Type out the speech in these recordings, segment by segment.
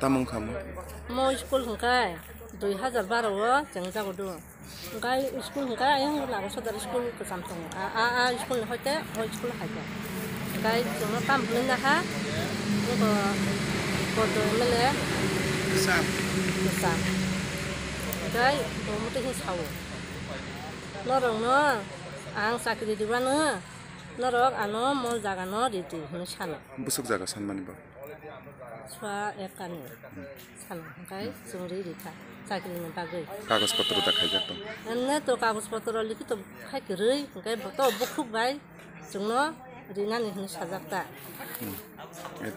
তামোল খামো মই স্কুল শুকাই দুই হাজার বারো চেঙ্গ যাবো গাই স্কুল শুকাই আইন লাগার স্কুল কাম চ স্কুল হইতে হয় স্কুল হাই গাই জমা কাম বলে মেলে গাই গমতে সে চাও নরং ন আং চাকরি দিবা না নরক আনো মো জাগানো ঋতু হুনে সানো বুসুক জাগা সানমানিব ছুয়া এক কানি সানো গাই চুংরি রিখা চাকরি নো বাগৈ কাগজপত্র দেখাই যাত এমনে তো কাগজপত্র লিখিত খাইকে রই গাই তো বুকুক বাই চুংনো রিনানি হুনে সাজাকতা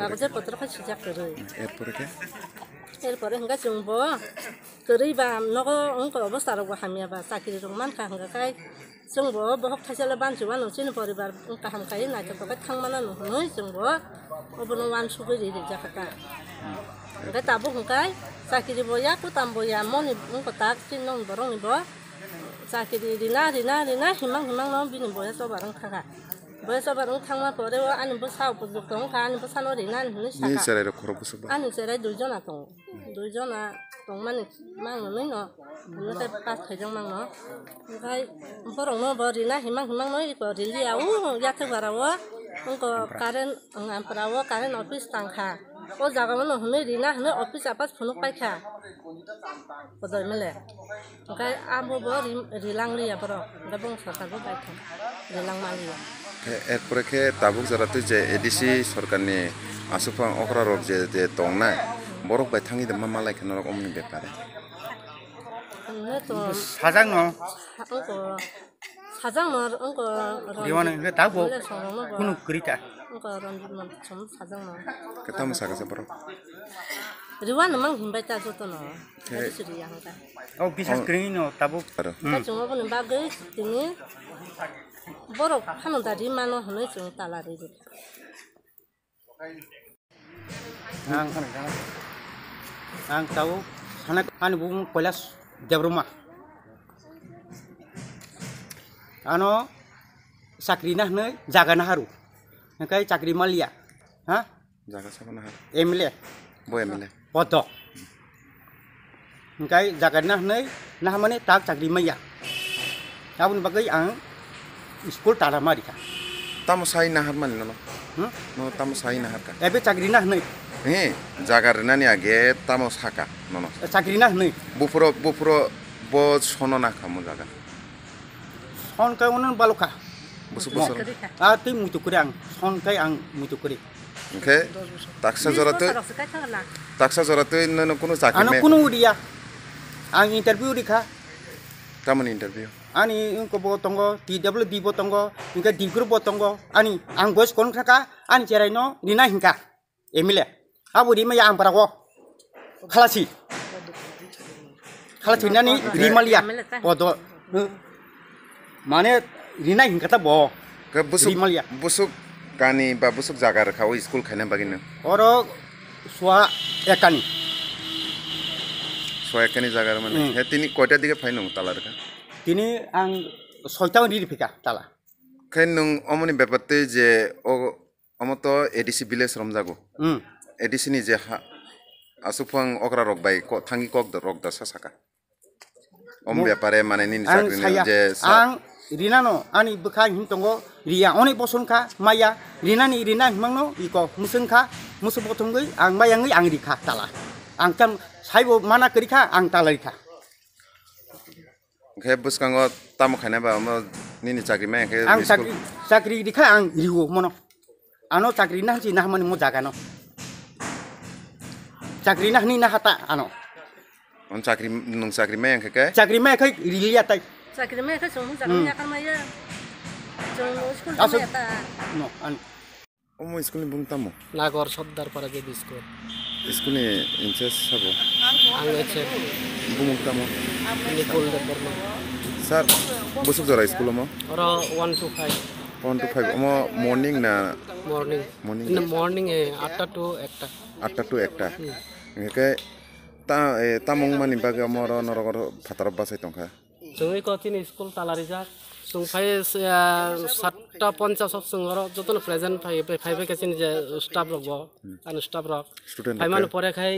কাগজের পত্র খাই সিজাক রই এরপরে কে এরপরে হিংগা চুংব করিবা নগো অঙ্ক অবস্থা রকম হামিয়াবা চাকরি রকম মানকা হিংগা খাই जोंबो बहक थाइसेला बानजुबा नोंसिनि परिबार गाहामखायो नागिरबाय थांमाना नुहुनो जोंबो अबनो वान सुगोरि जाखाता ओमफ्राय दाबो हुंखाय साखिरि बया कुताम बया मनि खोथाक चिन बरंनिबो साखिरि रिना रिना रिना हिमां हिमां न बिनि बया जबारं थाखा 不是说把侬看我高头，我俺能不差，不是跟我看俺能不差我的，那能下来？你下来的可能不是吧？俺能下来多久那动？多久那动？慢能慢我们咯，我再把腿脚慢咯。你看，不动我高头，那行慢行慢我一高头的啊，我压头发了我，那个家人嗯俺不了我家人老费上看。我咋个我弄很多的，那很多二百下把铺弄摆起，不得么嘞？我该阿婆婆的的啷个也不咯，我该帮他干个摆摊，的啷个嘛的。এরপরে খে তাবুক জরাতে যে এডিসি সরকারনি আসুফা অকরা রব যে যে তং বাই থাঙ্গি দে মামা লাইখন রক অমনি ন borok, kanu dari mana hanya cuma talar itu. Ang ang tahu, bung polas jam rumah. Ano cakri nih jaga naharu, nengkai cakri malia, ha? Jaga siapa naharu? Emile. Bu Emile. Foto. Nengkai jaga nah nih nah mana tak cakri malia. Abun bagai ang school टाढामा रिखा তামো সাই নাহার মানি না হ্যাঁ? No তামো সাই নাহার কা এবে চাকরি না হনই হে জাগার নানি আগে তামো সাকা নন চাকরি না হনই বুপুর বুপুর ব সন না খামু জাগা সন কা অনন বালকা বসু বসু আ তুই মুতু করে আং সন কাই আং মুতু করে ওকে তাকসা জরাতে তাকসা জরাতে নন কোনো চাকরি না কোনো উড়িয়া আং ইন্টারভিউ রিখা তামন interview ani ingko botongo di double di botongo ingka di grup botongo ani anggos kon kaka ani cereno nina hingka emile ya. abu di meya ampara ko khalasi khalasi nani rimalia podo ya, mane rina hingka ta boh, ke busuk rimalia busuk kani ba busuk jaga kau o school khane bagin oro suara ya ekani suara ekani mana? mane hmm. hetini kota dike fainung talar dini ang sojang di pika tala kain nung omoni bepate je o omoto edisi bile serom zago hmm. edisi ni je ha asupang okra rok bai ko tangi kok do rok dasa saka om mm. bepare mane nini sakri nini je sa ang rina no ani bukan hintongo ria oni posun ka maya rina ni rina himang no iko musun ka musu potong gue ang bayang gue ang rika tala ang kam saya mana kerika ang tala rika खे बुस्कांगो तामो खाने बा म निनि चाकरी मा खे आं चाकरी चाकरी दिखा आं रिगो मनो आनो चाकरी ना छि ना मनि मो जागा न चाकरी ना नि ना हाता आनो अन चाकरी नुंग चाकरी मा खे के चाकरी मा खे रिलिया ताई चाकरी मा खे सोमु जागा ना कर माया जों स्कूल मा ता नो आन ओमो स्कूल नि बुंग तामो नागर सद्दार पारा जे स्कूल स्कूल नि इनसेस साबो आं एचे bu mu tamo ni kul de parlo sar bu su jara school mo ro 1 to 5 1 to 5 mo morning na morning morning na morning 8 to 1 ta 8 to 1 ta ngeke ta tamong mani bage mo ro noro phatar bas ai tongkha jungi ko tin school talari jak সংখ্যায় সাতটা পঞ্চাশ সংঘর যত present ফাইভে কেছেন যে staff রক আন staff রক ফাইমান পরে খাই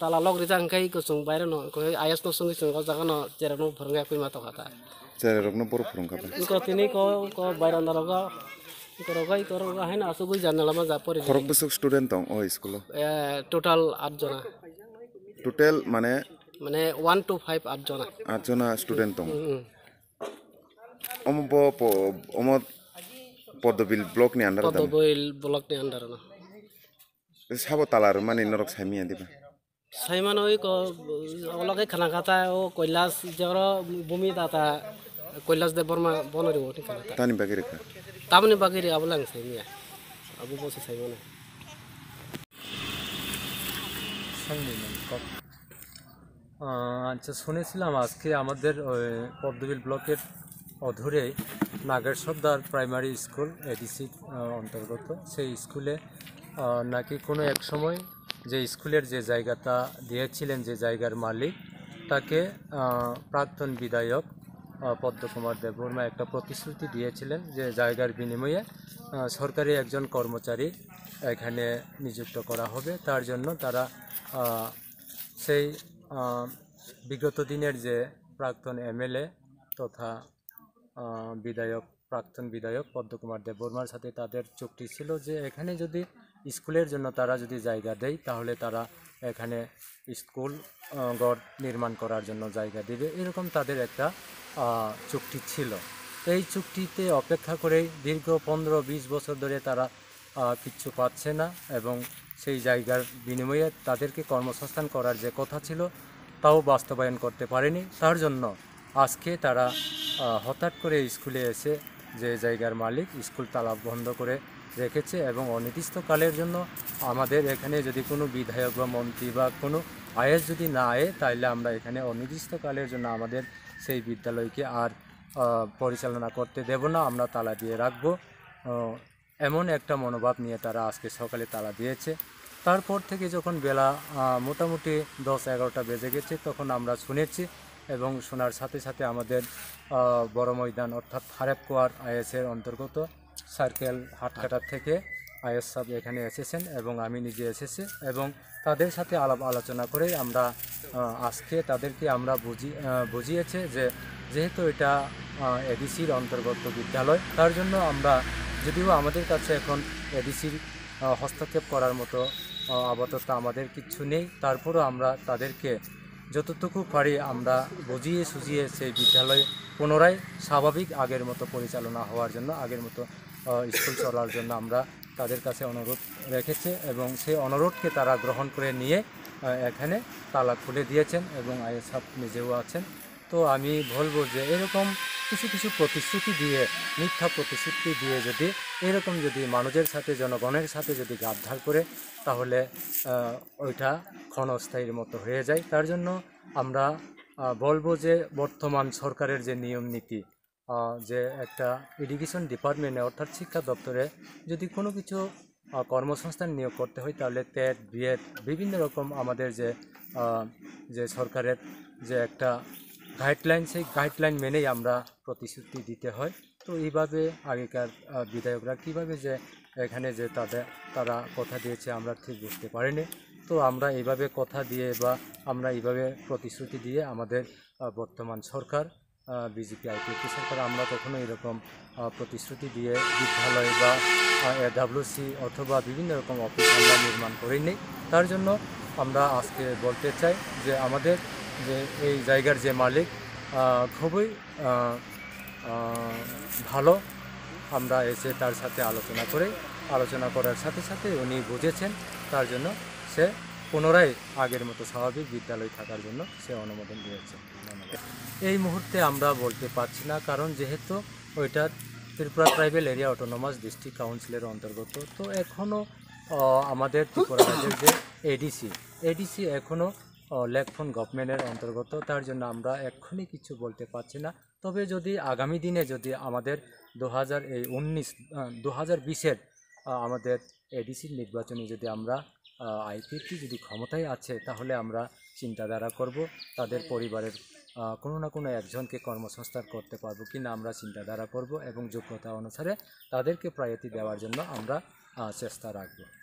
তালা লগ রিজা খাই কুসং বাইরে ন আয়াস নসং সংঘ জাগা ন জেরে নো ফরঙ্গা কই মাত কথা জেরে রক নো পর ফরঙ্গা ক তিনি ক ক বাইরা নরগ করগাই করগা হেন আসু গই জানলা মা জা পরে ফরক বসক স্টুডেন্ট তং ও স্কুল এ টোটাল 8 জনা টোটাল মানে মানে 1 টু 5 8 জনা 8 জনা স্টুডেন্ট তং অমত পদ্মবিল ব্লক নি আন্ডার পদ্মবিল ব্লক নি আন্ডার না সাবো তালার মানে নরক সাইমিয়া দিবা সাইমান ওই অলগে খানা খাতা ও কৈলাস জর ভূমি দাতা কৈলাস দেব বর্মা বনরিব ঠিকানা তানি বাকি রেখা তামনি বাকি রে আবলাং সাইমিয়া আবু বসে সাইমানে আচ্ছা শুনেছিলাম আজকে আমাদের পদ্মবিল ব্লকের অধুরে নাগের সর্দার প্রাইমারি স্কুল এডিসি অন্তর্গত সেই স্কুলে নাকি কোনো এক সময় যে স্কুলের যে জায়গাটা দিয়েছিলেন যে জায়গার মালিক তাকে প্রাক্তন বিধায়ক পদ্মকুমার দেববর্মা একটা প্রতিশ্রুতি দিয়েছিলেন যে জায়গার বিনিময়ে সরকারি একজন কর্মচারী এখানে নিযুক্ত করা হবে তার জন্য তারা সেই বিগত দিনের যে প্রাক্তন এমএলএ তথা বিধায়ক প্রাক্তন বিধায়ক পদ্মকুমার দেববর্মার সাথে তাদের চুক্তি ছিল যে এখানে যদি স্কুলের জন্য তারা যদি জায়গা দেয় তাহলে তারা এখানে স্কুল গড় নির্মাণ করার জন্য জায়গা দেবে এরকম তাদের একটা চুক্তি ছিল এই চুক্তিতে অপেক্ষা করেই দীর্ঘ পনেরো বিশ বছর ধরে তারা কিচ্ছু পাচ্ছে না এবং সেই জায়গার বিনিময়ে তাদেরকে কর্মসংস্থান করার যে কথা ছিল তাও বাস্তবায়ন করতে পারেনি তার জন্য আজকে তারা হঠাৎ করে স্কুলে এসে যে জায়গার মালিক স্কুল তালা বন্ধ করে রেখেছে এবং অনির্দিষ্টকালের জন্য আমাদের এখানে যদি কোনো বিধায়ক বা মন্ত্রী বা কোনো আয়েস যদি না আয়ে তাহলে আমরা এখানে অনির্দিষ্টকালের জন্য আমাদের সেই বিদ্যালয়কে আর পরিচালনা করতে দেব না আমরা তালা দিয়ে রাখব এমন একটা মনোভাব নিয়ে তারা আজকে সকালে তালা দিয়েছে তারপর থেকে যখন বেলা মোটামুটি দশ এগারোটা বেজে গেছে তখন আমরা শুনেছি এবং শোনার সাথে সাথে আমাদের বড় ময়দান অর্থাৎ ফারেপকোয়ার আইএসের অন্তর্গত সার্কেল হাটকাটার থেকে আইএস সাহেব এখানে এসেছেন এবং আমি নিজে এসেছি এবং তাদের সাথে আলাপ আলোচনা করে আমরা আজকে তাদেরকে আমরা বুঝি বুঝিয়েছে যে যেহেতু এটা এডিসির অন্তর্গত বিদ্যালয় তার জন্য আমরা যদিও আমাদের কাছে এখন এডিসির হস্তক্ষেপ করার মতো আপাতত আমাদের কিছু নেই তারপরও আমরা তাদেরকে যতটুকু পারি আমরা বুঝিয়ে সুঝিয়ে সেই বিদ্যালয় পুনরায় স্বাভাবিক আগের মতো পরিচালনা হওয়ার জন্য আগের মতো স্কুল চলার জন্য আমরা তাদের কাছে অনুরোধ রেখেছে এবং সেই অনুরোধকে তারা গ্রহণ করে নিয়ে এখানে তালা খুলে দিয়েছেন এবং আইএসএফ নিজেও আছেন তো আমি বলবো যে এরকম কিছু কিছু প্রতিশ্রুতি দিয়ে মিথ্যা প্রতিশ্রুতি দিয়ে যদি এরকম যদি মানুষের সাথে জনগণের সাথে যদি গাদ্ধার করে তাহলে ওইটা ক্ষণস্থায়ীর মতো হয়ে যায় তার জন্য আমরা বলবো যে বর্তমান সরকারের যে নিয়ম নীতি যে একটা এডুকেশন ডিপার্টমেন্টে অর্থাৎ শিক্ষা দপ্তরে যদি কোনো কিছু কর্মসংস্থান নিয়োগ করতে হয় তাহলে টেট বিএড বিভিন্ন রকম আমাদের যে যে সরকারের যে একটা গাইডলাইন সেই গাইডলাইন মেনেই আমরা প্রতিশ্রুতি দিতে হয় তো এইভাবে আগেকার বিধায়করা কীভাবে যে এখানে যে তাদের তারা কথা দিয়েছে আমরা ঠিক বুঝতে পারিনি তো আমরা এইভাবে কথা দিয়ে বা আমরা এইভাবে প্রতিশ্রুতি দিয়ে আমাদের বর্তমান সরকার বিজেপি আইপিএফি সরকার আমরা কখনো এরকম প্রতিশ্রুতি দিয়ে বিদ্যালয় বা এডাব্লিউসি অথবা বিভিন্ন রকম অফিস আমরা নির্মাণ করিনি তার জন্য আমরা আজকে বলতে চাই যে আমাদের যে এই জায়গার যে মালিক খুবই ভালো আমরা এসে তার সাথে আলোচনা করে আলোচনা করার সাথে সাথে উনি বুঝেছেন তার জন্য সে পুনরায় আগের মতো স্বাভাবিক বিদ্যালয় থাকার জন্য সে অনুমোদন দিয়েছে এই মুহূর্তে আমরা বলতে পারছি না কারণ যেহেতু ওইটা Tripura tribal area autonomous district কাউন্সিলের অন্তর্গত তো এখনও আমাদের ত্রিপুরা রাজ্যের যে এডিসি এডিসি এখনও লেকফোন গভর্নমেন্টের অন্তর্গত তার জন্য আমরা এক্ষুনি কিছু বলতে পারছি না তবে যদি আগামী দিনে যদি আমাদের দু হাজার এই উনিশ দু হাজার বিশের আমাদের এডিসির নির্বাচনে যদি আমরা আইপিপি যদি ক্ষমতায় আছে তাহলে আমরা চিন্তাধারা করব তাদের পরিবারের কোনো না কোনো একজনকে কর্মসংস্থান করতে পারবো কি না আমরা চিন্তাধারা করব এবং যোগ্যতা অনুসারে তাদেরকে প্রায়তি দেওয়ার জন্য আমরা চেষ্টা রাখবো